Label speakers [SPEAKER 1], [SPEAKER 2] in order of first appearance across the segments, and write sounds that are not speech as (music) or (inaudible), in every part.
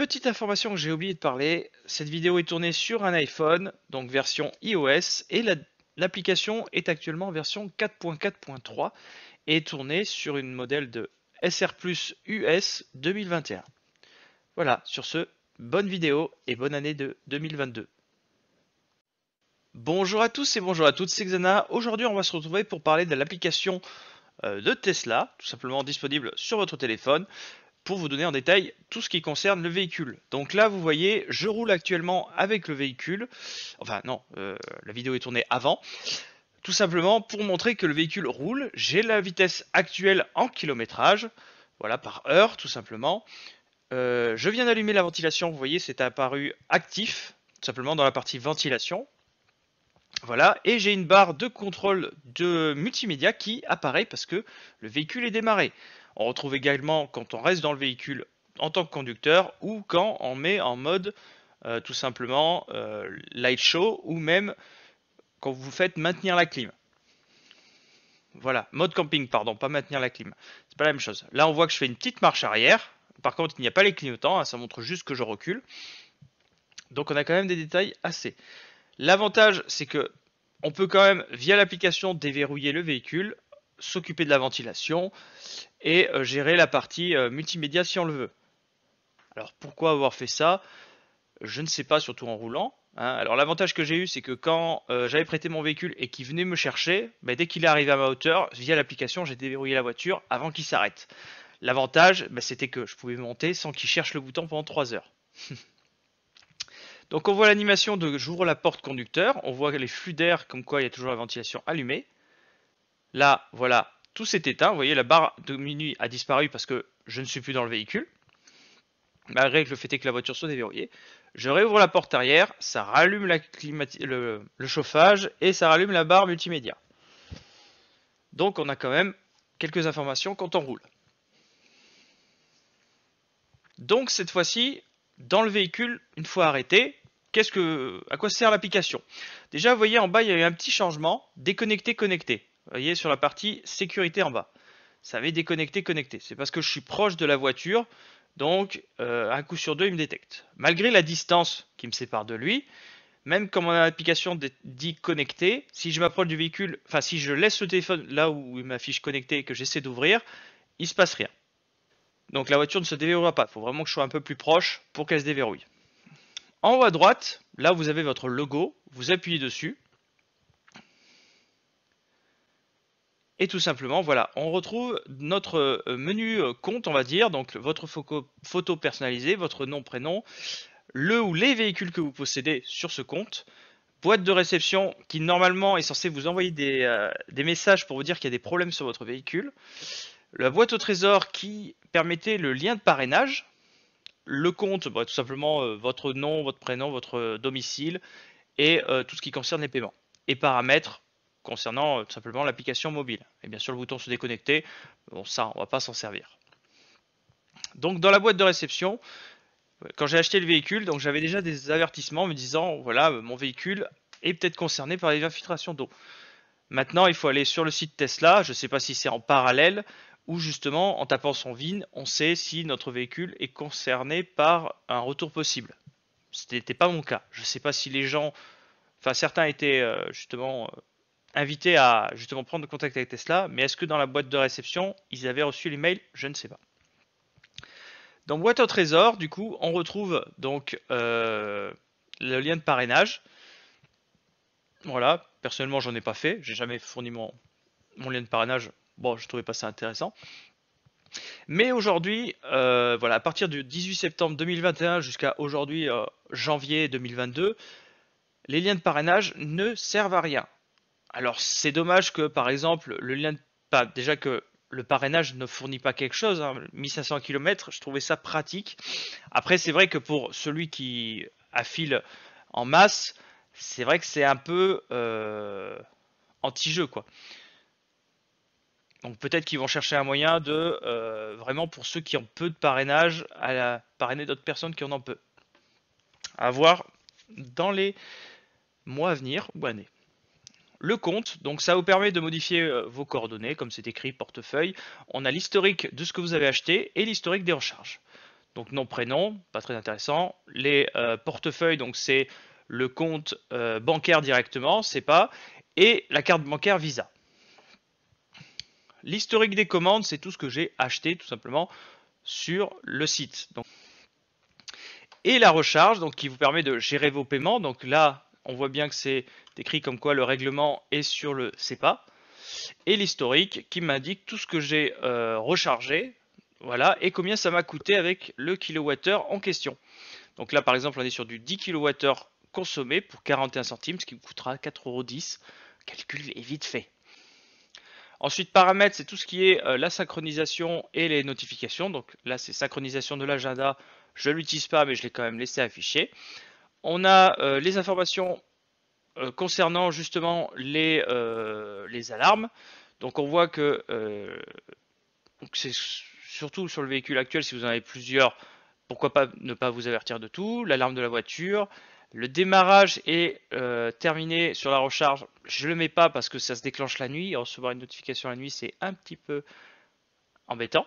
[SPEAKER 1] Petite information que j'ai oublié de parler, cette vidéo est tournée sur un iPhone, donc version iOS, et l'application est actuellement version 4.4.3 et tournée sur une modèle de SR Plus US 2021. Voilà, sur ce, bonne vidéo et bonne année de 2022. Bonjour à tous et bonjour à toutes, c'est Xana. Aujourd'hui, on va se retrouver pour parler de l'application euh, de Tesla, tout simplement disponible sur votre téléphone, pour vous donner en détail tout ce qui concerne le véhicule. Donc là, vous voyez, je roule actuellement avec le véhicule. Enfin non, euh, la vidéo est tournée avant. Tout simplement pour montrer que le véhicule roule. J'ai la vitesse actuelle en kilométrage, voilà, par heure tout simplement. Euh, je viens d'allumer la ventilation, vous voyez, c'est apparu actif, tout simplement dans la partie ventilation. Voilà, et j'ai une barre de contrôle de multimédia qui apparaît parce que le véhicule est démarré. On retrouve également quand on reste dans le véhicule en tant que conducteur ou quand on met en mode euh, tout simplement euh, light show ou même quand vous faites maintenir la clim. Voilà, mode camping, pardon, pas maintenir la clim. C'est pas la même chose. Là, on voit que je fais une petite marche arrière. Par contre, il n'y a pas les clignotants, hein, ça montre juste que je recule. Donc, on a quand même des détails assez. L'avantage, c'est que on peut quand même, via l'application, déverrouiller le véhicule s'occuper de la ventilation et euh, gérer la partie euh, multimédia si on le veut. Alors pourquoi avoir fait ça Je ne sais pas, surtout en roulant. Hein. Alors l'avantage que j'ai eu, c'est que quand euh, j'avais prêté mon véhicule et qu'il venait me chercher, dès qu'il est arrivé à ma hauteur, via l'application, j'ai déverrouillé la voiture avant qu'il s'arrête. L'avantage, bah, c'était que je pouvais monter sans qu'il cherche le bouton pendant 3 heures. (laughs) Donc on voit l'animation de j'ouvre la porte conducteur, on voit les flux d'air comme quoi il y a toujours la ventilation allumée. Là, voilà, tout s'est éteint. Vous voyez, la barre de minuit a disparu parce que je ne suis plus dans le véhicule. Malgré que le fait est que la voiture soit déverrouillée. Je réouvre la porte arrière, ça rallume le, chauffage et ça rallume la barre multimédia. Donc on a quand même quelques informations quand on roule. Donc cette fois-ci, dans le véhicule, une fois arrêté, à quoi sert l'application Déjà, vous voyez en bas, il y a eu un petit changement, déconnecté, connecté. Vous voyez, sur la partie sécurité en bas. Ça avait déconnecté, connecté. C'est parce que je suis proche de la voiture, donc euh, un coup sur deux, il me détecte. Malgré la distance qui me sépare de lui, même quand mon application dit connecté, si je m'approche du véhicule, enfin si je laisse le téléphone là où il m'affiche connecté et que j'essaie d'ouvrir, il se passe rien. Donc la voiture ne se déverrouillera pas. Il faut vraiment que je sois un peu plus proche pour qu'elle se déverrouille. En haut à droite, là vous avez votre logo, vous appuyez dessus, Et tout simplement, voilà, on retrouve notre euh, menu euh, compte, on va dire, donc votre photo personnalisée, votre nom, prénom, le ou les véhicules que vous possédez sur ce compte, boîte de réception qui normalement est censée vous envoyer des, euh, messages pour vous dire qu'il y a des problèmes sur votre véhicule, la boîte au trésor qui permettait le lien de parrainage, le compte, bah, tout simplement votre nom, votre prénom, votre domicile et tout ce qui concerne les paiements. Et paramètres, concernant euh, tout simplement l'application mobile. Et eh bien sûr, le bouton se déconnecter, bon, ça, on ne va pas s'en servir. Donc, dans la boîte de réception, euh, quand j'ai acheté le véhicule, donc j'avais déjà des avertissements me disant voilà, euh, mon véhicule est peut-être concerné par les infiltrations d'eau. Maintenant, il faut aller sur le site Tesla, je ne sais pas si c'est en parallèle ou justement en tapant son VIN, on sait si notre véhicule est concerné par un retour possible. Ce n'était pas mon cas. Je ne sais pas si les gens, enfin certains étaient justement invité à justement prendre contact avec Tesla, mais est-ce que dans la boîte de réception, ils avaient reçu l'email Je ne sais pas. Dans boîte au trésor, du coup, on retrouve donc euh, le lien de parrainage. Voilà, personnellement, j'en ai pas fait, j'ai jamais fourni mon, lien de parrainage. Bon, je trouvais pas ça intéressant. Mais aujourd'hui, euh, voilà, à partir du 18 septembre 2021 jusqu'à aujourd'hui, euh, janvier 2022, les liens de parrainage ne servent à rien. Alors c'est dommage que par exemple le lien de... déjà que le parrainage ne fournit pas quelque chose, 1500 hein. km, je trouvais ça pratique. Après c'est vrai que pour celui qui affile en masse, c'est vrai que c'est un peu euh, anti-jeu quoi. Donc peut-être qu'ils vont chercher un moyen de euh, vraiment pour ceux qui ont peu de parrainage à la... parrainer d'autres personnes qui en ont peu. À voir dans les mois à venir ou années le compte. Donc ça vous permet de modifier euh, vos coordonnées, comme c'est écrit portefeuille. On a l'historique de ce que vous avez acheté et l'historique des recharges. Donc nom, prénom, pas très intéressant. Les euh, portefeuilles, donc c'est le compte euh, bancaire directement, c'est pas. Et la carte bancaire Visa. L'historique des commandes, c'est tout ce que j'ai acheté tout simplement sur le site. Donc, et la recharge, donc qui vous permet de gérer vos paiements. Donc là, on voit bien que c'est écrit comme quoi le règlement est sur le CEPA. Et l'historique qui m'indique tout ce que j'ai euh, rechargé, voilà, et combien ça m'a coûté avec le kilowattheure en question. Donc là, par exemple, on est sur du 10 kWh consommé pour 41 centimes, ce qui me coûtera 4,10€. Calcul est vite fait. Ensuite, paramètres, c'est tout ce qui est euh, la synchronisation et les notifications. Donc là, c'est synchronisation de l'agenda. Je ne l'utilise pas, mais je l'ai quand même laissé afficher. On a euh, les informations euh, concernant justement les, euh, les, alarmes. Donc on voit que c'est surtout sur le véhicule actuel, si vous en avez plusieurs, pourquoi pas ne pas vous avertir de tout, l'alarme de la voiture, le démarrage est terminé sur la recharge, je ne le mets pas parce que ça se déclenche la nuit, et recevoir une notification la nuit c'est un petit peu embêtant.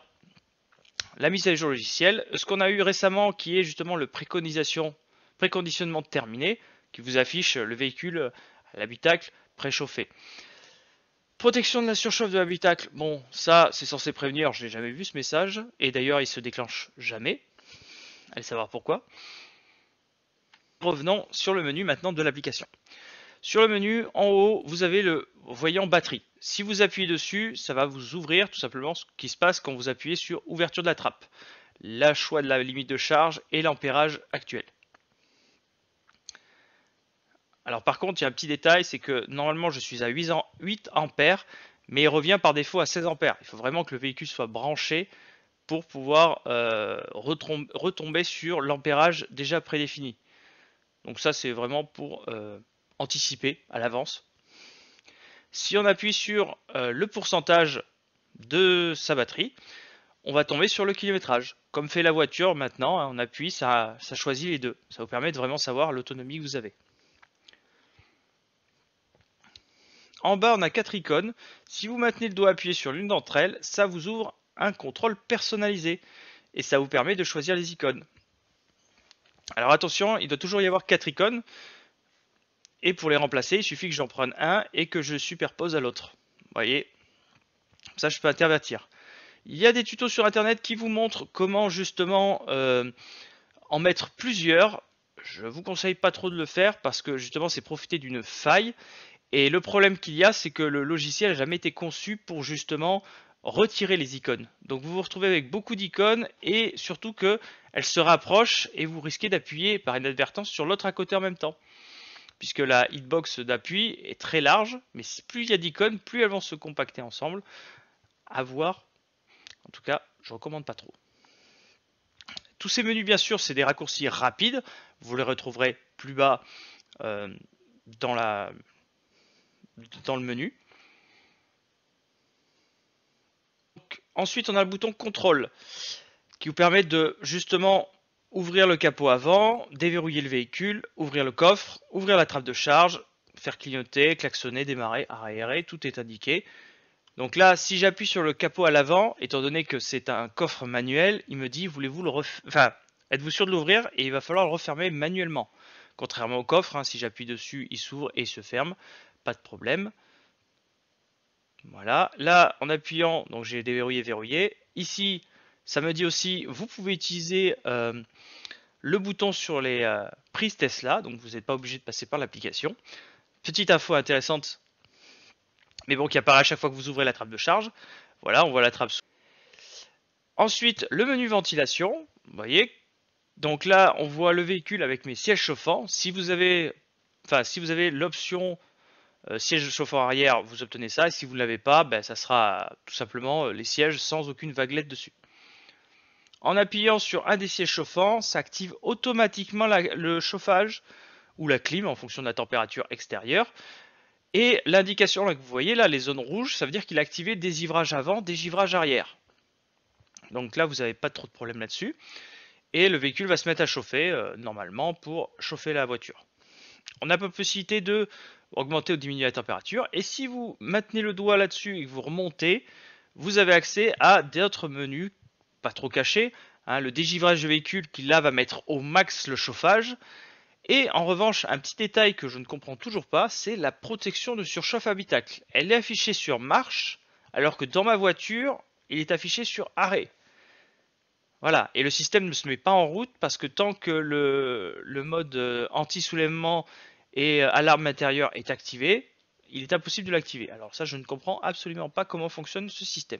[SPEAKER 1] La mise à jour logicielle, ce qu'on a eu récemment qui est justement le préconisation préconditionnement terminé qui vous affiche le véhicule à l'habitacle préchauffé. Protection de la surchauffe de l'habitacle, bon, ça c'est censé prévenir, je n'ai jamais vu ce message, et d'ailleurs il se déclenche jamais. Allez savoir pourquoi. Revenons sur le menu maintenant de l'application. Sur le menu, en haut, vous avez le voyant batterie. Si vous appuyez dessus, ça va vous ouvrir tout simplement ce qui se passe quand vous appuyez sur ouverture de la trappe, la choix de la limite de charge et l'ampérage actuel. Alors par contre, il y a un petit détail, c'est que normalement je suis à 8, a ampères, mais il revient par défaut à 16 ampères. Il faut vraiment que le véhicule soit branché pour pouvoir euh, retomber, sur l'ampérage déjà prédéfini. Donc ça c'est vraiment pour euh, anticiper à l'avance. Si on appuie sur euh, le pourcentage de sa batterie, on va tomber sur le kilométrage. Comme fait la voiture maintenant, hein, on appuie, ça, ça choisit les deux. Ça vous permet de vraiment savoir l'autonomie que vous avez. En bas, on a quatre icônes. Si vous maintenez le doigt appuyé sur l'une d'entre elles, ça vous ouvre un contrôle personnalisé et ça vous permet de choisir les icônes. Alors attention, il doit toujours y avoir quatre icônes et pour les remplacer, il suffit que j'en prenne un et que je superpose à l'autre. Vous voyez, ça je peux intervertir. Il y a des tutos sur internet qui vous montrent comment justement euh, en mettre plusieurs. Je vous conseille pas trop de le faire parce que justement c'est profiter d'une faille et le problème qu'il y a, c'est que le logiciel n'a jamais été conçu pour justement retirer les icônes. Donc vous vous retrouvez avec beaucoup d'icônes et surtout qu'elles se rapprochent et vous risquez d'appuyer par inadvertance sur l'autre à côté en même temps. Puisque la hitbox d'appui est très large, mais plus il y a d'icônes, plus elles vont se compacter ensemble. À voir. En tout cas, je ne recommande pas trop. Tous ces menus, bien sûr, c'est des raccourcis rapides. Vous les retrouverez plus bas euh, dans la dans le menu. ensuite, on a le bouton contrôle qui vous permet de justement ouvrir le capot avant, déverrouiller le véhicule, ouvrir le coffre, ouvrir la trappe de charge, faire clignoter, klaxonner, démarrer, arrêter, tout est indiqué. Donc là, si j'appuie sur le capot à l'avant, étant donné que c'est un coffre manuel, il me dit voulez-vous le enfin, êtes-vous sûr de l'ouvrir et il va falloir le refermer manuellement. Contrairement au coffre, hein, si j'appuie dessus, il s'ouvre et il se ferme, pas de problème. Voilà, là en appuyant, donc j'ai déverrouillé, verrouillé. Ici, ça me dit aussi, vous pouvez utiliser euh, le bouton sur les euh, prises Tesla, donc vous n'êtes pas obligé de passer par l'application. Petite info intéressante, mais bon, qui apparaît à chaque fois que vous ouvrez la trappe de charge. Voilà, on voit la trappe. Ensuite, le menu ventilation, vous voyez, donc là, on voit le véhicule avec mes sièges chauffants. Si vous avez, l'option euh, siège chauffant arrière, vous obtenez ça. Et si vous ne l'avez pas, ben, ça sera tout simplement euh, les sièges sans aucune vaguelette dessus. En appuyant sur un des sièges chauffants, ça active automatiquement le chauffage ou la clim en fonction de la température extérieure. Et l'indication que vous voyez là, les zones rouges, ça veut dire qu'il a activé des ivrages avant, des givrages arrière. Donc là, vous n'avez pas trop de problème là-dessus et le véhicule va se mettre à chauffer euh, normalement pour chauffer la voiture. On a la possibilité de augmenter ou diminuer la température et si vous maintenez le doigt là-dessus et que vous remontez, vous avez accès à d'autres menus pas trop cachés, hein, le dégivrage du véhicule qui là va mettre au max le chauffage. Et en revanche, un petit détail que je ne comprends toujours pas, c'est la protection de surchauffe habitacle. Elle est affichée sur marche, alors que dans ma voiture, il est affiché sur arrêt. Voilà, et le système ne se met pas en route parce que tant que le, mode euh, anti-soulèvement et euh, alarme intérieure est activé, il est impossible de l'activer. Alors ça, je ne comprends absolument pas comment fonctionne ce système.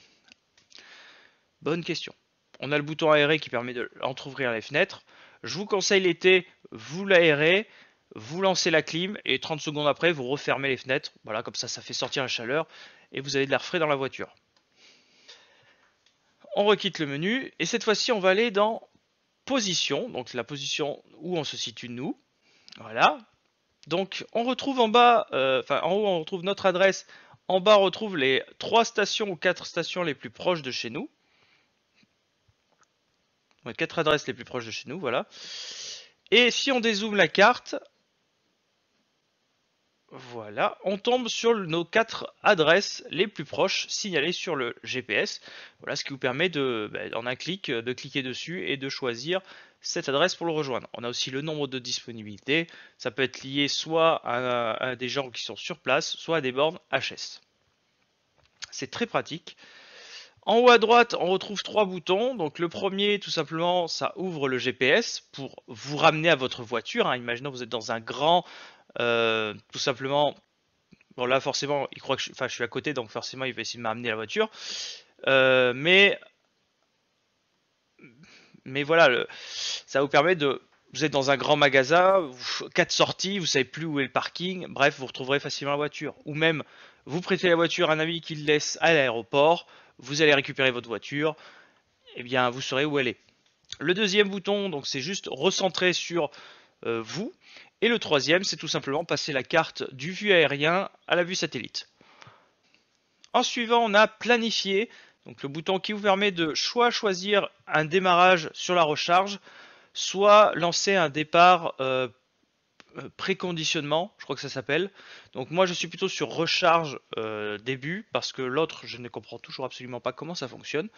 [SPEAKER 1] (coughs) Bonne question. On a le bouton aéré qui permet d'entrouvrir ouvrir les fenêtres. Je vous conseille l'été, vous l'aérez, vous lancez la clim et 30 secondes après, vous refermez les fenêtres. Voilà, comme ça, ça fait sortir la chaleur et vous avez de l'air frais dans la voiture on requitte le menu et cette fois-ci on va aller dans position, donc la position où on se situe nous. Voilà. Donc on retrouve en bas, euh, enfin en haut on retrouve notre adresse, en bas on retrouve les trois stations ou quatre stations les plus proches de chez nous. quatre adresses les plus proches de chez nous, voilà. Et si on dézoome la carte, voilà, on tombe sur nos quatre adresses les plus proches signalées sur le GPS. Voilà ce qui vous permet de, ben, en un clic, euh, de cliquer dessus et de choisir cette adresse pour le rejoindre. On a aussi le nombre de disponibilités. Ça peut être lié soit à, à des gens qui sont sur place, soit à des bornes HS. C'est très pratique. En haut à droite, on retrouve trois boutons. Donc le premier, tout simplement, ça ouvre le GPS pour vous ramener à votre voiture. Hein. Imaginons que vous êtes dans un grand euh, tout simplement, bon là forcément, il croit que je, je suis à côté, donc forcément il va essayer de m'amener la voiture. Euh, mais, mais voilà, ça vous permet de... Vous êtes dans un grand magasin, quatre sorties, vous savez plus où est le parking, bref, vous retrouverez facilement la voiture. Ou même, vous prêtez la voiture à un ami qui le laisse à l'aéroport, vous allez récupérer votre voiture, et eh bien vous saurez où elle est. Le deuxième bouton, donc c'est juste recentrer sur euh, vous. Et le troisième, c'est tout simplement passer la carte du vue aérien à la vue satellite. En suivant, on a planifié, donc le bouton qui vous permet de soit choisir un démarrage sur la recharge, soit lancer un départ euh, euh, préconditionnement, je crois que ça s'appelle. Donc moi je suis plutôt sur recharge euh, début parce que l'autre je ne comprends toujours absolument pas comment ça fonctionne.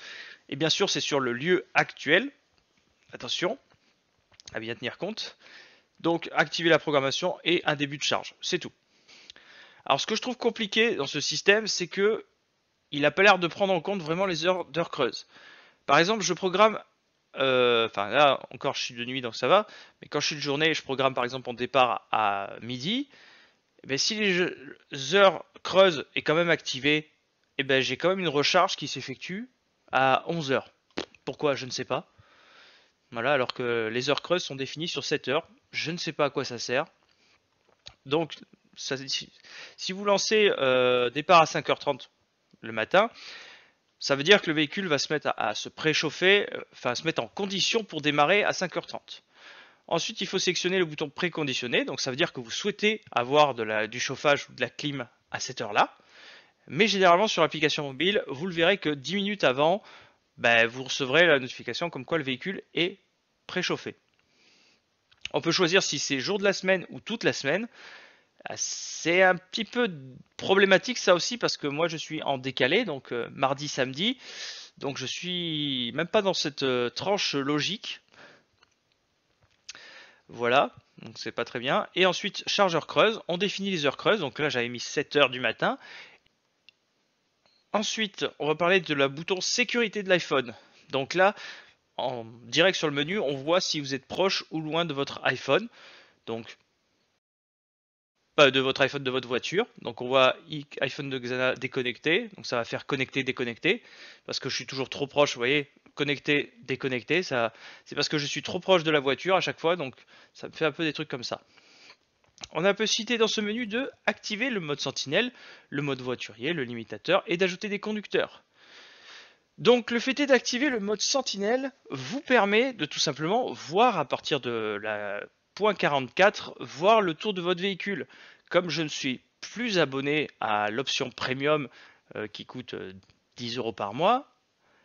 [SPEAKER 1] Et bien sûr c'est sur le lieu actuel. Attention, à bien tenir compte. Donc activer la programmation et un début de charge, c'est tout. Alors ce que je trouve compliqué dans ce système, c'est que il n'a pas l'air de prendre en compte vraiment les heures d'heure creuse. Par exemple, je programme, euh, enfin là encore je suis de nuit donc ça va, mais quand je suis de journée, je programme par exemple en départ à midi. mais eh ben, si les, heures creuses est quand même activée, et eh ben j'ai quand même une recharge qui s'effectue à 11 heures. Pourquoi Je ne sais pas. Voilà, alors que les heures creuses sont définies sur 7 heures je ne sais pas à quoi ça sert. Donc, si vous lancez euh, départ à 5h30 le matin, ça veut dire que le véhicule va se mettre à, se préchauffer, euh, enfin se mettre en condition pour démarrer à 5h30. Ensuite, il faut sélectionner le bouton préconditionné, donc ça veut dire que vous souhaitez avoir du chauffage ou de la clim à cette heure-là. Mais généralement sur l'application mobile, vous le verrez que 10 minutes avant, ben, vous recevrez la notification comme quoi le véhicule est préchauffé. On peut choisir si c'est jour de la semaine ou toute la semaine. Ah, c'est un petit peu problématique ça aussi parce que moi je suis en décalé, donc euh, mardi, samedi. Donc je suis même pas dans cette euh, tranche logique. Voilà, donc c'est pas très bien. Et ensuite, chargeur creuse, on définit les heures creuses. Donc là j'avais mis 7 heures du matin. Ensuite, on va parler de la bouton sécurité de l'iPhone. Donc là, direct sur le menu, on voit si vous êtes proche ou loin de votre iPhone. Donc, pas euh, de votre iPhone, de votre voiture. Donc, on voit iPhone de Xana déconnecté. Donc, ça va faire connecter, déconnecter. Parce que je suis toujours trop proche, vous voyez, connecter, déconnecter. Ça, c'est parce que je suis trop proche de la voiture à chaque fois. Donc, ça me fait un peu des trucs comme ça. On a cité dans ce menu de activer le mode sentinelle, le mode voiturier, le limitateur et d'ajouter des conducteurs. Donc le fait d'activer le mode sentinelle vous permet de tout simplement voir à partir de la point 44 voir le tour de votre véhicule. Comme je ne suis plus abonné à l'option premium euh, qui coûte 10 euh, euros par mois,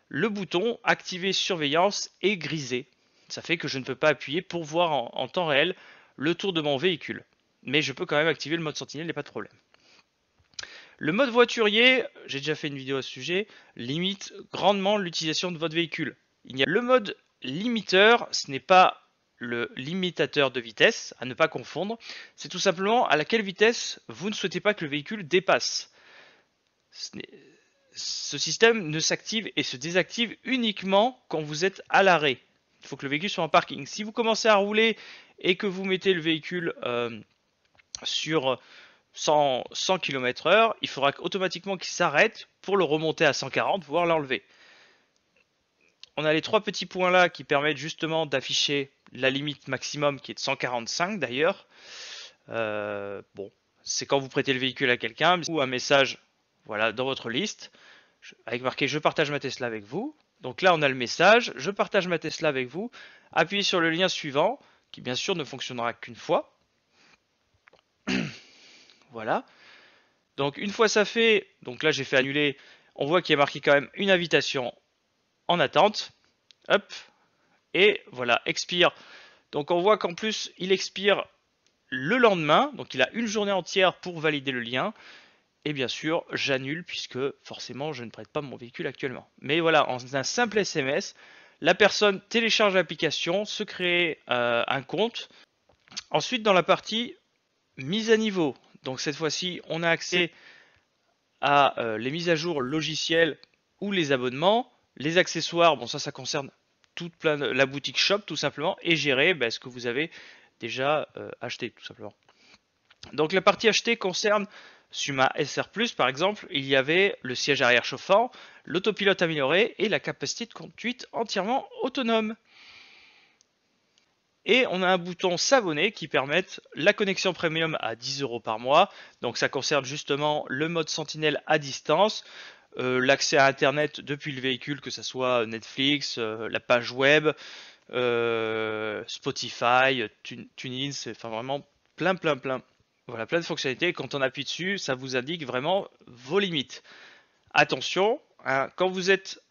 [SPEAKER 1] le bouton activer surveillance est grisé. Ça fait que je ne peux pas appuyer pour voir en, en temps réel le tour de mon véhicule. Mais je peux quand même activer le mode sentinelle, il n'y a pas de problème. Le mode voiturier, j'ai déjà fait une vidéo à ce sujet, limite grandement l'utilisation de votre véhicule. Il y a le mode limiteur, ce n'est pas le limitateur de vitesse, à ne pas confondre, c'est tout simplement à laquelle vitesse vous ne souhaitez pas que le véhicule dépasse. Ce système ne s'active et se désactive uniquement quand vous êtes à l'arrêt. Il faut que le véhicule soit en parking. Si vous commencez à rouler et que vous mettez le véhicule euh, sur 100, km/h, il faudra automatiquement qu'il s'arrête pour le remonter à 140, voire l'enlever. On a les trois petits points là qui permettent justement d'afficher la limite maximum qui est de 145 d'ailleurs. Euh, bon, c'est quand vous prêtez le véhicule à quelqu'un ou un message voilà, dans votre liste avec marqué je partage ma Tesla avec vous. Donc là on a le message je partage ma Tesla avec vous. Appuyez sur le lien suivant qui bien sûr ne fonctionnera qu'une fois voilà. Donc une fois ça fait, donc là j'ai fait annuler, on voit qu'il y a marqué quand même une invitation en attente. Hop. Et voilà, expire. Donc on voit qu'en plus il expire le lendemain, donc il a une journée entière pour valider le lien. Et bien sûr, j'annule puisque forcément je ne prête pas mon véhicule actuellement. Mais voilà, en un simple SMS, la personne télécharge l'application, se crée euh, un compte. Ensuite, dans la partie mise à niveau, donc cette fois-ci, on a accès à euh, les mises à jour logicielles ou les abonnements, les accessoires, bon ça ça concerne toute plein la boutique shop tout simplement, et gérer ben, ce que vous avez déjà euh, acheté tout simplement. Donc la partie achetée concerne Suma SR ⁇ par exemple, il y avait le siège arrière chauffant, l'autopilote amélioré et la capacité de conduite entièrement autonome. Et on a un bouton s'abonner qui permet la connexion premium à 10 euros par mois. Donc ça concerne justement le mode sentinelle à distance, euh, l'accès à Internet depuis le véhicule, que ce soit Netflix, euh, la page web, euh, Spotify, TuneIn, c'est enfin vraiment plein, plein, plein. Voilà, plein de fonctionnalités. Quand on appuie dessus, ça vous indique vraiment vos limites. Attention, hein, quand vous êtes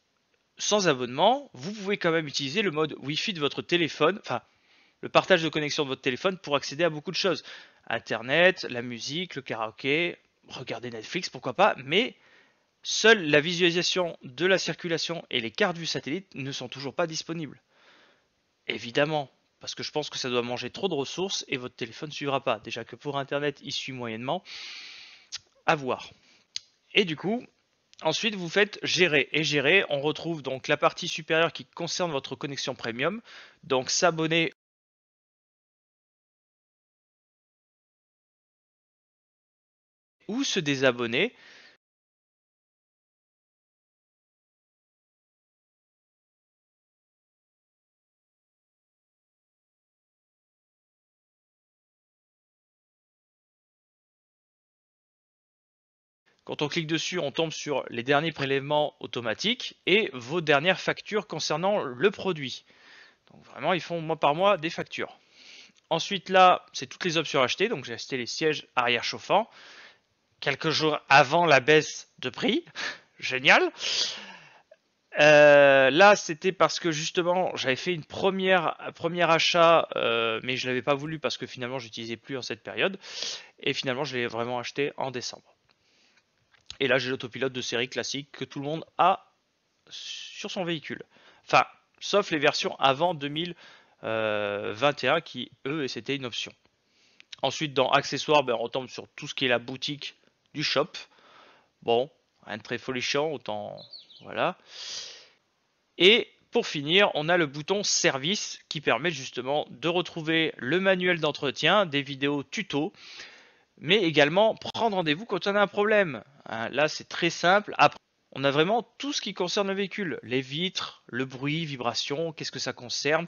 [SPEAKER 1] sans abonnement, vous pouvez quand même utiliser le mode Wi-Fi de votre téléphone, enfin le partage de connexion de votre téléphone pour accéder à beaucoup de choses. Internet, la musique, le karaoké, regarder Netflix, pourquoi pas, mais seule la visualisation de la circulation et les cartes du satellite ne sont toujours pas disponibles. Évidemment, parce que je pense que ça doit manger trop de ressources et votre téléphone ne suivra pas. Déjà que pour Internet, il suit moyennement. À voir. Et du coup, Ensuite, vous faites gérer. Et gérer, on retrouve donc la partie supérieure qui concerne votre connexion premium, donc s'abonner ou se désabonner Quand on clique dessus, on tombe sur les derniers prélèvements automatiques et vos dernières factures concernant le produit. Donc vraiment, ils font mois par mois des factures. Ensuite là, c'est toutes les options achetées. Donc j'ai acheté les sièges arrière chauffants quelques jours avant la baisse de prix. (laughs) Génial. Euh, là, c'était parce que justement, j'avais fait une première, premier achat, euh, mais je l'avais pas voulu parce que finalement, je n'utilisais plus en cette période. Et finalement, je l'ai vraiment acheté en décembre. Et là, j'ai l'autopilote de série classique que tout le monde a sur son véhicule. Enfin, sauf les versions avant 2021 euh, qui, eux, c'était une option. Ensuite, dans accessoires, ben, on tombe sur tout ce qui est la boutique shop. Bon, un très folichant autant. Voilà. Et pour finir, on a le bouton service qui permet justement de retrouver le manuel d'entretien, des vidéos tuto, mais également prendre rendez-vous quand on a un problème. Hein, là, c'est très simple. Après, on a vraiment tout ce qui concerne le véhicule les vitres, le bruit, vibration qu'est-ce que ça concerne.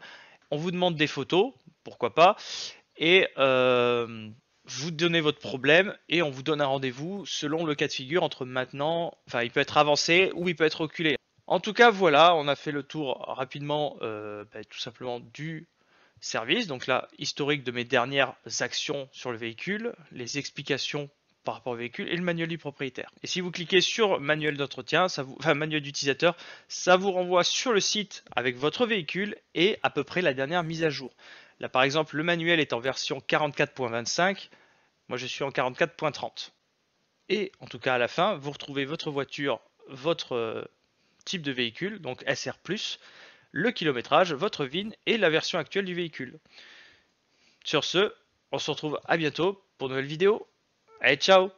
[SPEAKER 1] On vous demande des photos, pourquoi pas. Et euh, vous donnez votre problème et on vous donne un rendez-vous selon le cas de figure entre maintenant, enfin il peut être avancé ou il peut être reculé. En tout cas voilà, on a fait le tour rapidement euh, bah, tout simplement du service. Donc là, historique de mes dernières actions sur le véhicule, les explications par rapport au véhicule et le manuel du propriétaire. Et si vous cliquez sur manuel d'entretien, ça vous, enfin manuel d'utilisateur, ça vous renvoie sur le site avec votre véhicule et à peu près la dernière mise à jour. Là, par exemple, le manuel est en version 44.25. Moi, je suis en 44.30. Et en tout cas, à la fin, vous retrouvez votre voiture, votre euh, type de véhicule, donc SR, le kilométrage, votre VIN et la version actuelle du véhicule. Sur ce, on se retrouve à bientôt pour une nouvelle vidéo. Allez, ciao